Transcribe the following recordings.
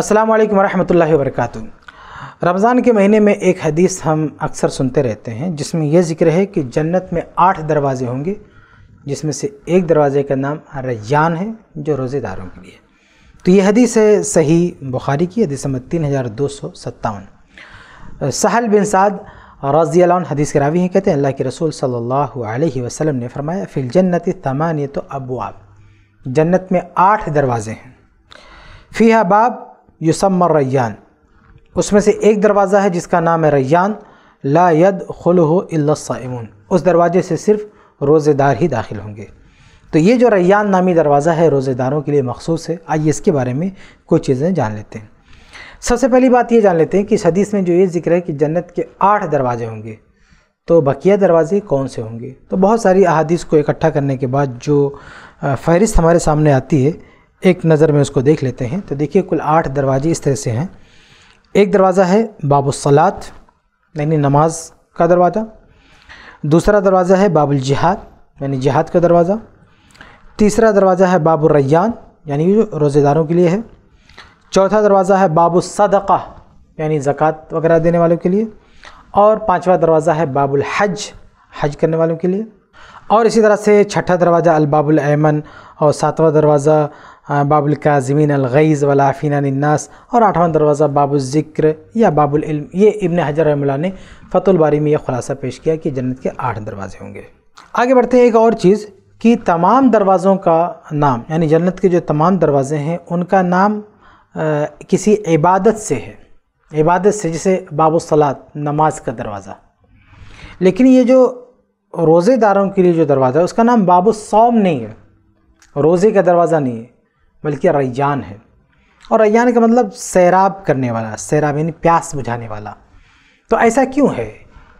अस्सलाम वालेकुम रहमतुल्लाहि वरकatuह रमज़ान के महीने में एक हदीस हम अक्सर सुनते रहते हैं जिसमें यह जिक्र है कि जन्नत में आठ दरवाज़े होंगे जिसमें से एक दरवाज़े का नाम रैयान है जो रोज़ेदारों के लिए तो यह हदीस है सही बुखारी की हदीस नंबर तीन हज़ार दो सौ सत्तावन सहल बिन साद रज़ी हदीस के रावी हैं कहते हैं अल्लाह के रसूल सल्लल्लाहु अलैहि वसल्लम ने फरमाया फ़िल जन्नत तमानियत तो अबवाब जन्नत में आठ दरवाज़े हैं फी बाब युसमर रैयान उसमें से एक दरवाज़ा है जिसका नाम है रैयान ला यद खुलहमून उस दरवाजे से सिर्फ रोज़ेदार ही दाखिल होंगे तो ये जो रैयान नामी दरवाज़ा है रोज़ेदारों के लिए मखसूस है आइए इसके बारे में कुछ चीज़ें जान लेते हैं सबसे पहली बात ये जान लेते हैं कि इस हदीस में जो ये जिक्र है कि जन्नत के आठ दरवाजे होंगे तो बकिया दरवाजे कौन से होंगे तो बहुत सारी अहादीस को इकट्ठा करने के बाद जो फहरिस्त हमारे सामने आती है एक नज़र में उसको देख लेते हैं तो देखिए कुल आठ दरवाजे इस तरह से हैं एक दरवाज़ा है बाबुसलात यानी नमाज का दरवाज़ा दूसरा दरवाज़ा है बाबुल जिहाद यानी जिहाद का दरवाज़ा तीसरा दरवाज़ा है बाबु रैयान यानी जो रोज़ेदारों के लिए है चौथा दरवाज़ा है बाबुल सदका यानी ज़क़़त वगैरह देने वालों के लिए और पांचवा दरवाज़ा है बाबुल हज हज करने वालों के लिए और इसी तरह से छठा दरवाज़ा अलबाबुल और सातवां दरवाज़ा बाबुल काजमीन अलगैज़ नन्नास और आठवां दरवाज़ा ज़िक्र या बाबुल इल्म ये इबन हजर रमला ने फ़तुलबारी में यह खुलासा पेश किया कि जन्नत के आठ दरवाज़े होंगे आगे बढ़ते हैं एक और चीज़ कि तमाम दरवाज़ों का नाम यानी जन्नत के जो तमाम दरवाज़े हैं उनका नाम आ, किसी इबादत से है इबादत से जैसे बाबुसलात नमाज का दरवाज़ा लेकिन ये जो रोज़ेदारों के लिए जो दरवाज़ा है उसका नाम सौम नहीं है रोज़े का दरवाज़ा नहीं है बल्कि रैयान है और रैयान का मतलब सैराब करने वाला सैराब यानी प्यास बुझाने वाला तो ऐसा क्यों है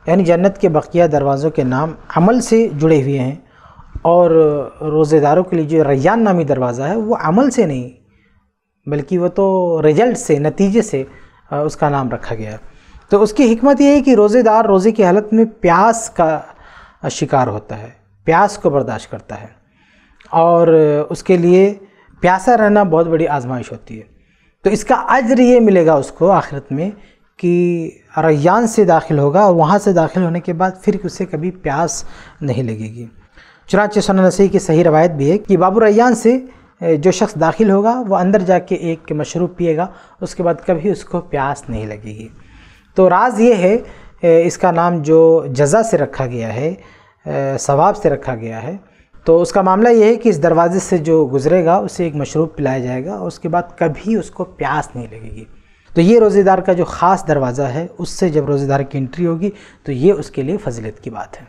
यानी जन्नत के बकिया दरवाज़ों के नाम अमल से जुड़े हुए हैं और रोज़ेदारों के लिए जो रैयान नामी दरवाज़ा है वो अमल से नहीं बल्कि वो तो रिजल्ट से नतीजे से उसका नाम रखा गया तो उसकी हमत यह है कि रोज़ेदार रोज़े की हालत में प्यास का शिकार होता है प्यास को बर्दाश्त करता है और उसके लिए प्यासा रहना बहुत बड़ी आजमाइश होती है तो इसका अजर ये मिलेगा उसको आखिरत में कि रैयान से दाखिल होगा और वहाँ से दाखिल होने के बाद फिर उसे कभी प्यास नहीं लगेगी चुनाच सन नसी की सही रवायत भी है कि बाबू रैयान से जो शख्स दाखिल होगा वह अंदर जाके एक मशरूब पिएगा उसके बाद कभी उसको प्यास नहीं लगेगी तो राज ये है इसका नाम जो जजा से रखा गया है सवाब से रखा गया है तो उसका मामला ये है कि इस दरवाज़े से जो गुज़रेगा उसे एक मशरूब पिलाया जाएगा और उसके बाद कभी उसको प्यास नहीं लगेगी तो ये रोज़ेदार का जो ख़ास दरवाज़ा है उससे जब रोज़ेदार की एंट्री होगी तो ये उसके लिए फजीलत की बात है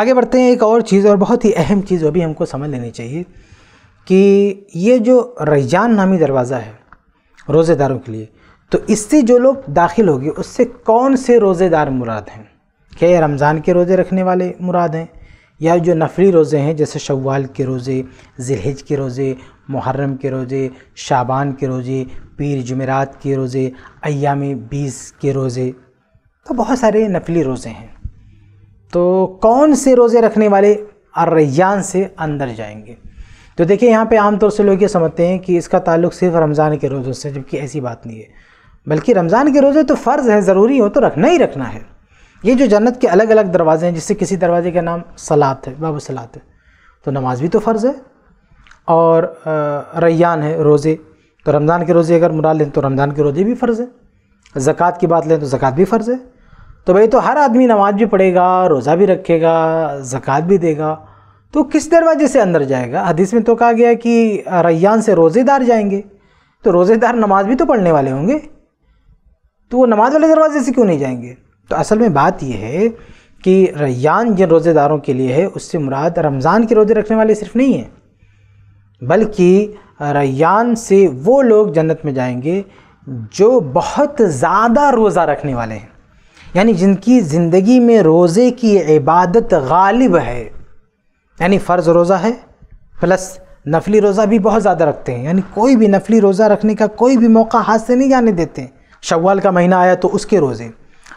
आगे बढ़ते हैं एक और चीज़ और बहुत ही अहम चीज़ वो भी हमको समझ लेनी चाहिए कि ये जो रैजान नामी दरवाज़ा है रोज़ेदारों के लिए तो इससे जो लोग दाखिल होगी उससे कौन से रोज़ेदार मुराद हैं क्या रमज़ान के रोज़े रखने वाले मुराद हैं या जो नफली रोज़े हैं जैसे शवाल के रोज़े जिलहिज के रोज़े मुहर्रम के रोज़े शाबान के रोज़े पीर जमेरात के रोज़े अयाम बीस के रोज़े तो बहुत सारे नफली रोज़े हैं तो कौन से रोज़े रखने वाले अर्रैयान से अंदर जाएंगे तो देखिए यहाँ पे आमतौर से लोग ये समझते हैं कि इसका ताल्लुक सिर्फ रमज़ान के रोज़ों से जबकि ऐसी बात नहीं है बल्कि रमज़ान के रोज़े तो फ़र्ज़ है ज़रूरी हो तो रखना ही रखना है ये जो जन्नत के अलग अलग दरवाज़े हैं जिससे किसी दरवाजे का नाम सलात है बाबा सलात है तो नमाज़ भी तो फ़र्ज़ है और रैयान है रोज़े तो रमज़ान के रोज़े अगर मुरा लें तो रमज़ान के रोज़े भी फ़र्ज़ है ज़क़़त की बात लें तो ज़क़़त भी फ़र्ज़ है तो भाई तो हर आदमी नमाज भी पढ़ेगा रोज़ा भी रखेगा ज़क़़त भी देगा तो किस दरवाजे से अंदर जाएगा हदीस में तो कहा गया कि रैयान से रोज़ेदार जाएंगे तो रोज़ेदार नमाज भी तो पढ़ने वाले होंगे तो वो नमाज वाले दरवाजे से क्यों नहीं जाएंगे तो असल में बात यह है कि रैयान जिन रोज़ेदारों के लिए है उससे मुराद रमज़ान के रोज़े रखने वाले सिर्फ नहीं हैं बल्कि रैयान से वो लोग जन्नत में जाएंगे जो बहुत ज़्यादा रोज़ा रखने वाले हैं यानी जिनकी ज़िंदगी में रोज़े की इबादत गालिब है यानी फ़र्ज़ रोज़ा है प्लस नफली रोज़ा भी बहुत ज़्यादा रखते हैं यानी कोई भी नफली रोज़ा रखने का कोई भी मौका हाथ से नहीं जाने देते शवाल का महीना आया तो उसके रोज़े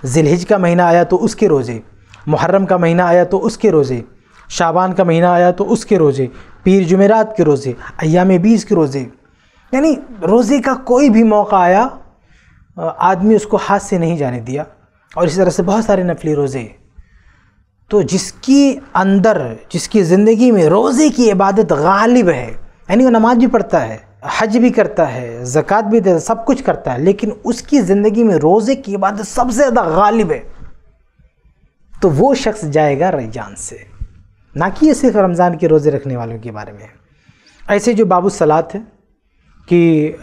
जिलहिज का महीना आया तो उसके रोज़े मुहर्रम का महीना आया तो उसके रोज़े शाबान का महीना आया तो उसके रोज़े पीर जुमेरात के रोज़े अयाम बीस के रोज़े यानी रोज़े का कोई भी मौका आया आदमी उसको हाथ से नहीं जाने दिया और इसी तरह से बहुत सारे नफली रोज़े तो जिसकी अंदर जिसकी ज़िंदगी में रोज़े की इबादत गालिब है यानी वो नमाज भी पढ़ता है हज भी करता है ज़क़़त भी देता सब कुछ करता है लेकिन उसकी ज़िंदगी में रोज़े की इबादत सबसे ज़्यादा गालिब है तो वो शख्स जाएगा रैजान से ना कि ये सिर्फ रमज़ान के रोज़े रखने वालों के बारे में ऐसे जो बाबू सलात है कि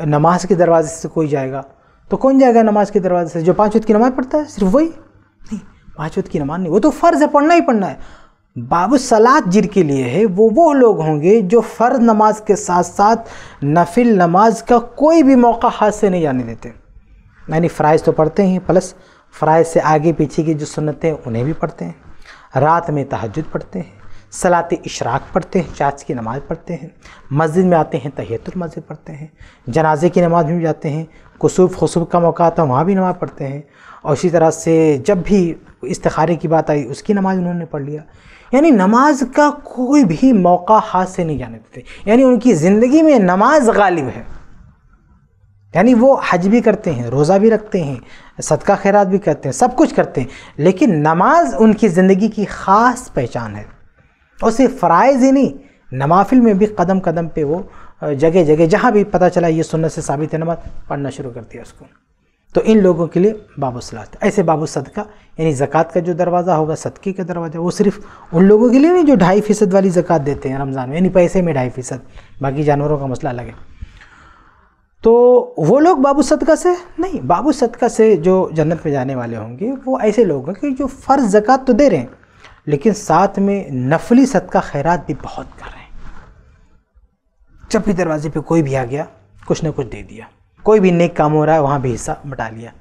नमाज के दरवाज़े से कोई जाएगा तो कौन जाएगा नमाज के दरवाज़े से जो पाँच वक्त की नमाज़ पढ़ता है सिर्फ वही नहीं पाँच वक्त की नमाज नहीं वो तो फ़र्ज़ है पढ़ना ही पढ़ना है बाबू सलात के लिए है वो वो लोग होंगे जो फ़र्ज नमाज के साथ साथ नफिल नमाज का कोई भी मौका हाथ से नहीं जाने देते यानी फ़्राइज़ तो पढ़ते हैं प्लस फ़्राइज़ से आगे पीछे की जो सुनते हैं उन्हें भी पढ़ते हैं रात में तहजद पढ़ते हैं सलात इशराक पढ़ते हैं चाच की नमाज़ पढ़ते हैं मस्जिद में आते हैं तहतुल मस्जिद पढ़ते हैं जनाजे की नमाज में भी जाते हैं कसूब खसूब का मौका आता है वहाँ भी नमाज़ पढ़ते हैं और इसी तरह से जब भी इस्तारे की बात आई उसकी नमाज़ उन्होंने पढ़ लिया यानी नमाज का कोई भी मौका हाथ से नहीं जाने देते यानी उनकी ज़िंदगी में नमाज गालिब है यानी वो हज भी करते हैं रोज़ा भी रखते हैं सदका खैरात भी करते हैं सब कुछ करते हैं लेकिन नमाज उनकी ज़िंदगी की ख़ास पहचान है और सिर्फ फ़रज़ ही नहीं नमाफिल में भी कदम कदम पे वो जगह जगह जहाँ भी पता चला ये सुनने से साबित है नमाज पढ़ना शुरू कर दिया उसको तो इन लोगों के लिए बाबू सलात ऐसे बाबू सदका यानी ज़क़़त का जो दरवाज़ा होगा सदक़े का दरवाज़ा वो सिर्फ उन लोगों के लिए नहीं जो ढाई फ़ीसद वाली ज़क़़त देते हैं रमज़ान में यानी पैसे में ढाई फ़ीसद बाकी जानवरों का मसला अलग है तो वो लोग बाबू सदका से नहीं बाबू सदका से जो जन्नत में जाने वाले होंगे वो ऐसे लोग हैं कि जो फ़र्ज़ ज़क़़त तो दे रहे हैं लेकिन साथ में नफली सदका खैरात भी बहुत कर रहे हैं जब भी दरवाज़े पर कोई भी आ गया कुछ ना कुछ दे दिया कोई भी नेक काम हो रहा है वहाँ भी हिस्सा बटा लिया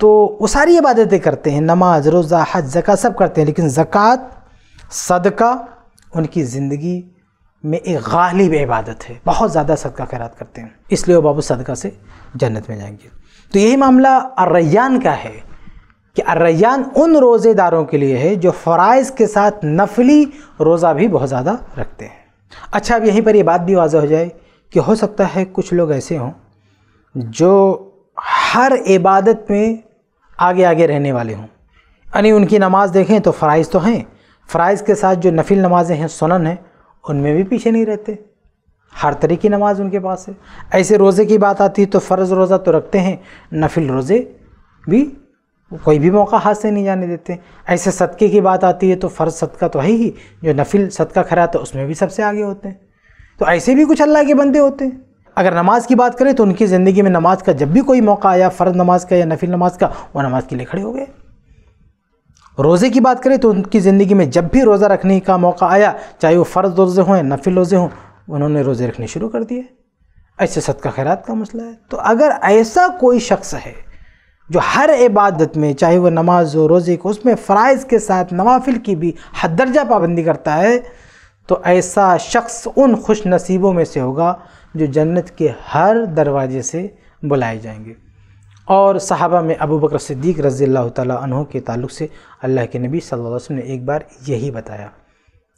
तो वो सारी इबादतें करते हैं नमाज रोज़ा हज जक़ा सब करते हैं लेकिन ज़क़़त सदका उनकी ज़िंदगी में एक गालिब इबादत है बहुत ज़्यादा सदका खैरात करते हैं इसलिए वो बाबू सदका से जन्नत में जाएंगे तो यही मामला अर्रैयान का है कि अर्रैयान उन रोज़ेदारों के लिए है जो फ़राइज़ के साथ नफली रोज़ा भी बहुत ज़्यादा रखते हैं अच्छा अब यहीं पर ये बात भी वाजह हो जाए कि हो सकता है कुछ लोग ऐसे हों जो हर इबादत में आगे आगे रहने वाले हों यानी उनकी नमाज़ देखें तो फ़राइज़ तो हैं फ़राइज़ के साथ जो नफिल नमाज़ें हैं सुनन हैं उनमें भी पीछे नहीं रहते हर तरह की नमाज़ उनके पास है ऐसे रोज़े की बात आती है तो फ़र्ज़ रोज़ा तो रखते हैं नफिल रोज़े भी कोई भी मौका हाथ से नहीं जाने देते ऐसे सदक़े की बात आती है तो फ़र्ज़ सदका तो है ही जो नफिल सदका खरा तो उसमें भी सबसे आगे होते हैं तो ऐसे भी कुछ अल्लाह के बंदे होते हैं अगर नमाज की बात करें तो उनकी ज़िंदगी में नमाज का जब भी कोई मौका आया फ़र्ज नमाज का या नफिल नमाज का वो नमाज के लिए खड़े हो गए रोज़े की बात करें तो उनकी ज़िंदगी में जब भी रोज़ा रखने का मौका आया चाहे वो फ़र्ज रोज़े हों या नफिल रोज़े हों उन्होंने रोज़े रखने शुरू कर दिए ऐसे सदका खैरात का मसला है तो अगर ऐसा कोई शख्स है जो हर इबादत में चाहे वह नमाज हो रोज़े को उसमें फ़राइज़ के साथ नवाफिल की भी हद दर्जा पाबंदी करता है तो ऐसा शख्स उन खुश नसीबों में से होगा जो जन्नत के हर दरवाजे से बुलाए जाएंगे और सहाबा में अबू बकर सिद्दीक रज़ी अल्लाह तहों के ताल्लुक से अल्लाह के नबी सल्लल्लाहु अलैहि वसल्लम ने एक बार यही बताया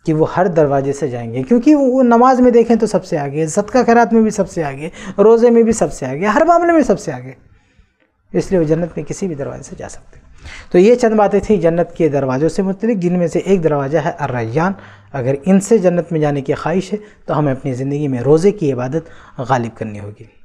कि वो हर दरवाजे से जाएंगे क्योंकि वो नमाज में देखें तो सबसे आगे सदका खैरात में भी सबसे आगे रोज़े में भी सबसे आगे हर मामले में सबसे आगे इसलिए वो जन्नत में किसी भी दरवाजे से जा सकते हैं तो ये चंद बातें थी जन्नत के दरवाज़ों से मुतलिक जिनमें से एक दरवाज़ा है अर्रैयान अगर इनसे जन्नत में जाने की ख्वाहिश है तो हमें अपनी ज़िंदगी में रोज़े की इबादत गालिब करनी होगी